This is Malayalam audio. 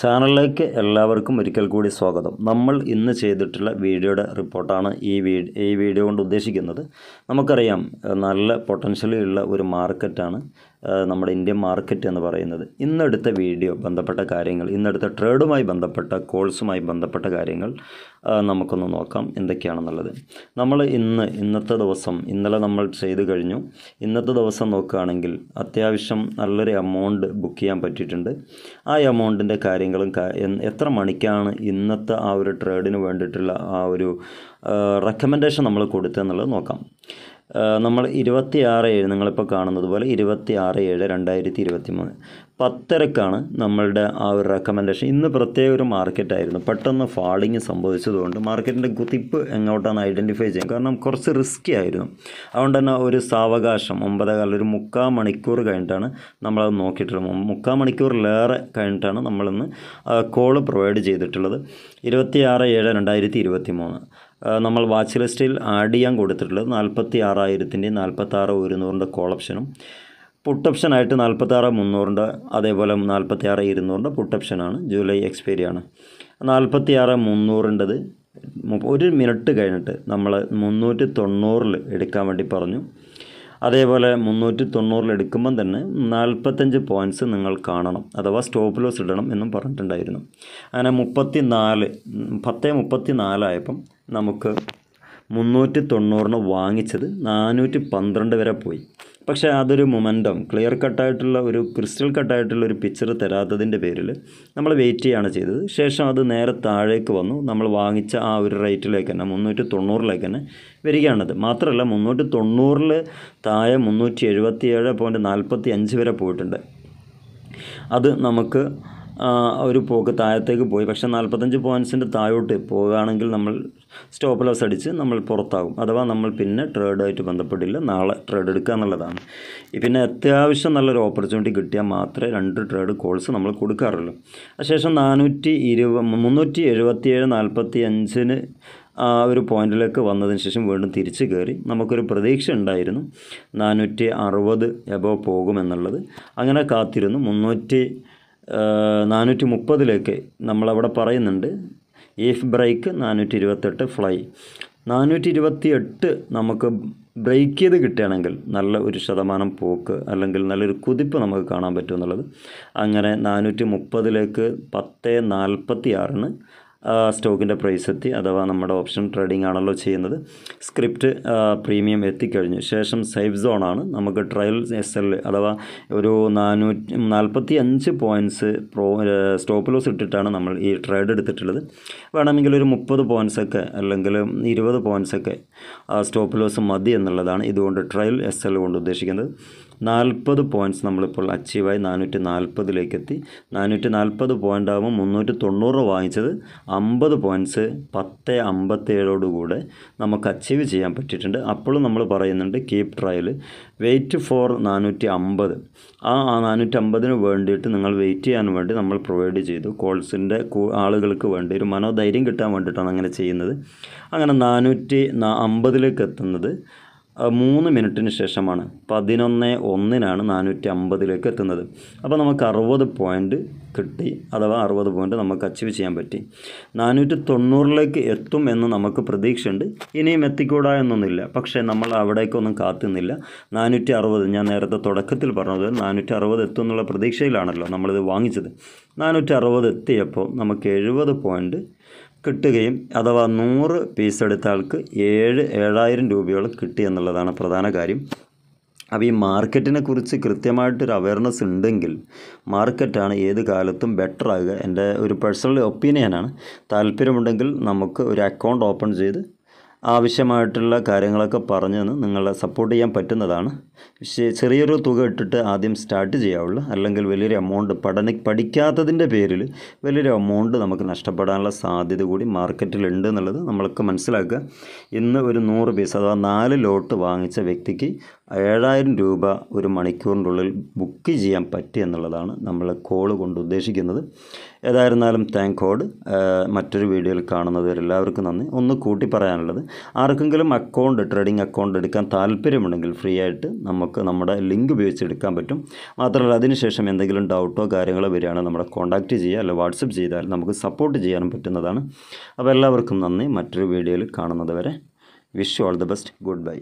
ചാനലിലേക്ക് എല്ലാവർക്കും ഒരിക്കൽ കൂടി സ്വാഗതം നമ്മൾ ഇന്ന് ചെയ്തിട്ടുള്ള വീഡിയോയുടെ റിപ്പോർട്ടാണ് ഈ വീഡിയോ ഈ വീഡിയോ കൊണ്ട് ഉദ്ദേശിക്കുന്നത് നമുക്കറിയാം നല്ല പൊട്ടൻഷ്യലുള്ള ഒരു മാർക്കറ്റാണ് നമ്മുടെ ഇന്ത്യൻ മാർക്കറ്റ് എന്ന് പറയുന്നത് ഇന്നെടുത്ത വീഡിയോ ബന്ധപ്പെട്ട കാര്യങ്ങൾ ഇന്നെടുത്ത ട്രേഡുമായി ബന്ധപ്പെട്ട കോഴ്സുമായി ബന്ധപ്പെട്ട കാര്യങ്ങൾ നമുക്കൊന്ന് നോക്കാം എന്തൊക്കെയാണെന്നുള്ളത് നമ്മൾ ഇന്ന് ഇന്നത്തെ ദിവസം ഇന്നലെ നമ്മൾ ചെയ്തു കഴിഞ്ഞു ഇന്നത്തെ ദിവസം നോക്കുകയാണെങ്കിൽ അത്യാവശ്യം നല്ലൊരു എമൗണ്ട് ബുക്ക് ചെയ്യാൻ പറ്റിയിട്ടുണ്ട് ആ എമൗണ്ടിൻ്റെ കാര്യങ്ങളും എത്ര മണിക്കാണ് ഇന്നത്തെ ആ ഒരു ട്രേഡിന് വേണ്ടിയിട്ടുള്ള ആ ഒരു റെക്കമെൻഡേഷൻ നമ്മൾ കൊടുത്തതെന്നുള്ളത് നോക്കാം നമ്മൾ ഇരുപത്തി ആറ് ഏഴ് നിങ്ങളിപ്പോൾ കാണുന്നത് പോലെ ഇരുപത്തി ആറ് ഏഴ് രണ്ടായിരത്തി ഇരുപത്തി മൂന്ന് പത്തരക്കാണ് നമ്മളുടെ ആ ഒരു റെക്കമെൻഡേഷൻ ഇന്ന് പ്രത്യേക ഒരു മാർക്കറ്റായിരുന്നു പെട്ടെന്ന് ഫാളിങ് സംഭവിച്ചതുകൊണ്ട് മാർക്കറ്റിൻ്റെ കുതിപ്പ് എങ്ങോട്ടാണ് ഐഡൻറ്റിഫൈ ചെയ്യാം കാരണം കുറച്ച് റിസ്കി ആയിരുന്നു അതുകൊണ്ട് തന്നെ ഒരു സാവകാശം ഒമ്പതേകാലം ഒരു മുക്കാൽ മണിക്കൂർ കഴിഞ്ഞിട്ടാണ് നമ്മളത് നോക്കിയിട്ടുള്ളത് മുക്കാൽ മണിക്കൂറിലേറെ കഴിഞ്ഞിട്ടാണ് നമ്മളിന്ന് കോള് പ്രൊവൈഡ് ചെയ്തിട്ടുള്ളത് ഇരുപത്തി ആറ് ഏഴ് രണ്ടായിരത്തി ഇരുപത്തി മൂന്ന് നമ്മൾ വാച്ച് ലിസ്റ്റിൽ ആഡ് ചെയ്യാൻ കൊടുത്തിട്ടുള്ളത് നാൽപ്പത്തി ആറായിരത്തിൻ്റെ നാൽപ്പത്തി ആറ് ഒരുന്നൂറിൻ്റെ കോൾ ഓപ്ഷനും പുട്ട് ഓപ്ഷനായിട്ട് നാൽപ്പത്താറ് മുന്നൂറിൻ്റെ അതേപോലെ നാൽപ്പത്തി ആറ് ഇരുന്നൂറിൻ്റെ പുട്ട് ഓപ്ഷനാണ് ജൂലൈ എക്സ്പയറി ആണ് നാൽപ്പത്തി ആറ് മുന്നൂറിൻ്റെത് ഒരു മിനിറ്റ് കഴിഞ്ഞിട്ട് നമ്മൾ മുന്നൂറ്റി തൊണ്ണൂറിൽ എടുക്കാൻ വേണ്ടി പറഞ്ഞു അതേപോലെ മുന്നൂറ്റി തൊണ്ണൂറിലെടുക്കുമ്പം തന്നെ നാൽപ്പത്തഞ്ച് പോയിൻറ്റ്സ് നിങ്ങൾ കാണണം അഥവാ സ്റ്റോപ്പ് ലോസ് ഇടണം എന്നും പറഞ്ഞിട്ടുണ്ടായിരുന്നു അങ്ങനെ മുപ്പത്തി നാല് പത്ത് മുപ്പത്തി നാലായപ്പം നമുക്ക് മുന്നൂറ്റി തൊണ്ണൂറിന് വാങ്ങിച്ചത് നാനൂറ്റി പന്ത്രണ്ട് വരെ പോയി പക്ഷേ അതൊരു മൊമെൻറ്റം ക്ലിയർ കട്ടായിട്ടുള്ള ഒരു ക്രിസ്റ്റൽ കട്ടായിട്ടുള്ള ഒരു പിക്ചർ തരാത്തതിൻ്റെ പേരിൽ നമ്മൾ വെയിറ്റ് ചെയ്യുകയാണ് ചെയ്തത് ശേഷം അത് നേരെ താഴേക്ക് വന്നു നമ്മൾ വാങ്ങിച്ച ആ ഒരു റേറ്റിലേക്ക് തന്നെ മുന്നൂറ്റി തൊണ്ണൂറിലേക്ക് തന്നെ വരികയാണത് മാത്രമല്ല മുന്നൂറ്റി തൊണ്ണൂറിൽ താഴെ മുന്നൂറ്റി എഴുപത്തി ഏഴ് പോയിൻറ്റ് നാൽപ്പത്തി അഞ്ച് വരെ പോയിട്ടുണ്ട് അത് നമുക്ക് ഒരു പോക്ക് താഴത്തേക്ക് പോയി പക്ഷേ നാൽപ്പത്തഞ്ച് പോയിൻസിൻ്റെ താഴോട്ട് പോകുകയാണെങ്കിൽ നമ്മൾ സ്റ്റോപ്പ് ലോസ് അടിച്ച് നമ്മൾ പുറത്താകും അഥവാ നമ്മൾ പിന്നെ ട്രേഡായിട്ട് ബന്ധപ്പെട്ടില്ല നാളെ ട്രേഡ് എടുക്കുക എന്നുള്ളതാണ് പിന്നെ അത്യാവശ്യം നല്ലൊരു ഓപ്പർച്യൂണിറ്റി കിട്ടിയാൽ മാത്രമേ രണ്ട് ട്രേഡ് കോൾസ് നമ്മൾ കൊടുക്കാറുള്ളൂ അതിനുശേഷം നാനൂറ്റി ഇരുപ മുന്നൂറ്റി ഏഴ് നാൽപ്പത്തി അഞ്ചിന് ആ ഒരു പോയിന്റിലേക്ക് വന്നതിന് ശേഷം വീണ്ടും തിരിച്ചു കയറി നമുക്കൊരു പ്രതീക്ഷ ഉണ്ടായിരുന്നു നാനൂറ്റി അറുപത് എബോ പോകുമെന്നുള്ളത് അങ്ങനെ കാത്തിരുന്നു മുന്നൂറ്റി നാനൂറ്റി മുപ്പതിലേക്ക് നമ്മളവിടെ പറയുന്നുണ്ട് ഈഫ് ബ്രേക്ക് നാനൂറ്റി ഇരുപത്തെട്ട് ഫ്ലൈ നാനൂറ്റി ഇരുപത്തി എട്ട് നമുക്ക് ബ്രേക്ക് ചെയ്ത് കിട്ടുകയാണെങ്കിൽ നല്ല ഒരു ശതമാനം പോക്ക് അല്ലെങ്കിൽ നല്ലൊരു കുതിപ്പ് നമുക്ക് കാണാൻ പറ്റുമെന്നുള്ളത് അങ്ങനെ നാനൂറ്റി മുപ്പതിലേക്ക് പത്ത് നാൽപ്പത്തി ആറിന് സ്റ്റോക്കിൻ്റെ പ്രൈസ് എത്തി അഥവാ നമ്മുടെ ഓപ്ഷൻ ട്രേഡിംഗ് ആണല്ലോ ചെയ്യുന്നത് സ്ക്രിപ്റ്റ് പ്രീമിയം എത്തിക്കഴിഞ്ഞു ശേഷം സേഫ് സോണാണ് നമുക്ക് ട്രയൽ എസ് എൽ അഥവാ ഒരു നാനൂറ്റി നാൽപ്പത്തി അഞ്ച് പോയിൻറ്റ്സ് പ്രോ സ്റ്റോപ്പ് ലോസ് ഇട്ടിട്ടാണ് നമ്മൾ ഈ ട്രേഡ് എടുത്തിട്ടുള്ളത് വേണമെങ്കിൽ ഒരു മുപ്പത് പോയിൻറ്റ്സ് ഒക്കെ അല്ലെങ്കിൽ ഇരുപത് പോയിൻറ്റ്സ് ഒക്കെ സ്റ്റോപ്പ് ലോസ് മതി എന്നുള്ളതാണ് ഇതുകൊണ്ട് ട്രയൽ എസ് എൽ കൊണ്ട് ഉദ്ദേശിക്കുന്നത് നാൽപ്പത് പോയിൻറ്റ്സ് നമ്മളിപ്പോൾ അച്ചീവായി നാനൂറ്റി നാൽപ്പതിലേക്ക് എത്തി നാനൂറ്റി നാൽപ്പത് പോയിൻ്റ് ആകുമ്പോൾ മുന്നൂറ്റി തൊണ്ണൂറ് വാങ്ങിച്ചത് അമ്പത് പോയിൻറ്റ്സ് പത്ത് അമ്പത്തേഴോടുകൂടെ നമുക്ക് അച്ചീവ് ചെയ്യാൻ പറ്റിയിട്ടുണ്ട് അപ്പോഴും നമ്മൾ പറയുന്നുണ്ട് കീപ് ട്രയൽ വെയിറ്റ് ഫോർ നാനൂറ്റി അമ്പത് ആ നാനൂറ്റി അമ്പതിന് വേണ്ടിയിട്ട് നിങ്ങൾ വെയിറ്റ് ചെയ്യാൻ വേണ്ടി നമ്മൾ പ്രൊവൈഡ് ചെയ്തു കോൾസിൻ്റെ ആളുകൾക്ക് വേണ്ടി ഒരു മനോധൈര്യം കിട്ടാൻ വേണ്ടിയിട്ടാണ് അങ്ങനെ ചെയ്യുന്നത് അങ്ങനെ നാനൂറ്റി അമ്പതിലേക്ക് എത്തുന്നത് മൂന്ന് മിനിറ്റിന് ശേഷമാണ് പതിനൊന്ന് ഒന്നിനാണ് നാനൂറ്റി അമ്പതിലേക്ക് എത്തുന്നത് അപ്പോൾ നമുക്ക് അറുപത് പോയിൻ്റ് കിട്ടി അഥവാ അറുപത് പോയിൻ്റ് നമുക്ക് അച്ചീവ് ചെയ്യാൻ പറ്റി നാനൂറ്റി തൊണ്ണൂറിലേക്ക് എത്തും എന്ന് നമുക്ക് പ്രതീക്ഷയുണ്ട് ഇനിയും എത്തിക്കൂടാ എന്നൊന്നുമില്ല പക്ഷേ നമ്മൾ അവിടേക്കൊന്നും കാത്തുന്നില്ല നാനൂറ്റി അറുപത് ഞാൻ നേരത്തെ തുടക്കത്തിൽ പറഞ്ഞത് നാനൂറ്റി അറുപത് എത്തും എന്നുള്ള പ്രതീക്ഷയിലാണല്ലോ നമ്മളിത് വാങ്ങിച്ചത് നാനൂറ്റി അറുപത് എത്തിയപ്പോൾ നമുക്ക് എഴുപത് പോയിൻറ്റ് കിട്ടുകയും അഥവാ നൂറ് പീസ് എടുത്ത ആൾക്ക് ഏഴ് ഏഴായിരം രൂപയോളം കിട്ടി എന്നുള്ളതാണ് പ്രധാന കാര്യം അപ്പോൾ ഈ മാർക്കറ്റിനെ കുറിച്ച് കൃത്യമായിട്ടൊരു അവയർനെസ് ഉണ്ടെങ്കിൽ മാർക്കറ്റാണ് ഏത് കാലത്തും ബെറ്റർ എൻ്റെ ഒരു പേഴ്സണൽ ഒപ്പീനിയനാണ് താല്പര്യമുണ്ടെങ്കിൽ നമുക്ക് ഒരു അക്കൗണ്ട് ഓപ്പൺ ചെയ്ത് ആവശ്യമായിട്ടുള്ള കാര്യങ്ങളൊക്കെ പറഞ്ഞു തന്ന് നിങ്ങളെ സപ്പോർട്ട് ചെയ്യാൻ പറ്റുന്നതാണ് പക്ഷേ ചെറിയൊരു തുക ഇട്ടിട്ട് ആദ്യം സ്റ്റാർട്ട് ചെയ്യാവുള്ളൂ അല്ലെങ്കിൽ വലിയൊരു എമൗണ്ട് പഠന പഠിക്കാത്തതിൻ്റെ പേരിൽ വലിയൊരു എമൗണ്ട് നമുക്ക് നഷ്ടപ്പെടാനുള്ള സാധ്യത കൂടി മാർക്കറ്റിലുണ്ട് എന്നുള്ളത് നമ്മൾക്ക് മനസ്സിലാക്കുക ഇന്ന് ഒരു നൂറ് പീസ് അഥവാ നാല് ലോട്ട് വാങ്ങിച്ച വ്യക്തിക്ക് ഏഴായിരം രൂപ ഒരു മണിക്കൂറിനുള്ളിൽ ബുക്ക് ചെയ്യാൻ പറ്റി എന്നുള്ളതാണ് നമ്മൾ കോൾ കൊണ്ട് ഉദ്ദേശിക്കുന്നത് ഏതായിരുന്നാലും താങ്ക് ഗോഡ് മറ്റൊരു വീഡിയോയിൽ കാണുന്നവരെല്ലാവർക്കും നന്ദി ഒന്ന് കൂട്ടി പറയാനുള്ളത് ആർക്കെങ്കിലും അക്കൗണ്ട് ട്രേഡിംഗ് അക്കൗണ്ട് എടുക്കാൻ താല്പര്യമുണ്ടെങ്കിൽ ഫ്രീ ആയിട്ട് നമുക്ക് നമ്മുടെ ലിങ്ക് ഉപയോഗിച്ച് എടുക്കാൻ പറ്റും മാത്രമല്ല അതിനുശേഷം എന്തെങ്കിലും ഡൗട്ടോ കാര്യങ്ങളോ വരികയാണെങ്കിൽ നമ്മളെ കോൺടാക്റ്റ് ചെയ്യുക അല്ലെങ്കിൽ വാട്സപ്പ് ചെയ്താൽ നമുക്ക് സപ്പോർട്ട് ചെയ്യാനും പറ്റുന്നതാണ് അപ്പോൾ എല്ലാവർക്കും നന്ദി മറ്റൊരു വീഡിയോയിൽ കാണുന്നത് വരെ wish you all the best good bye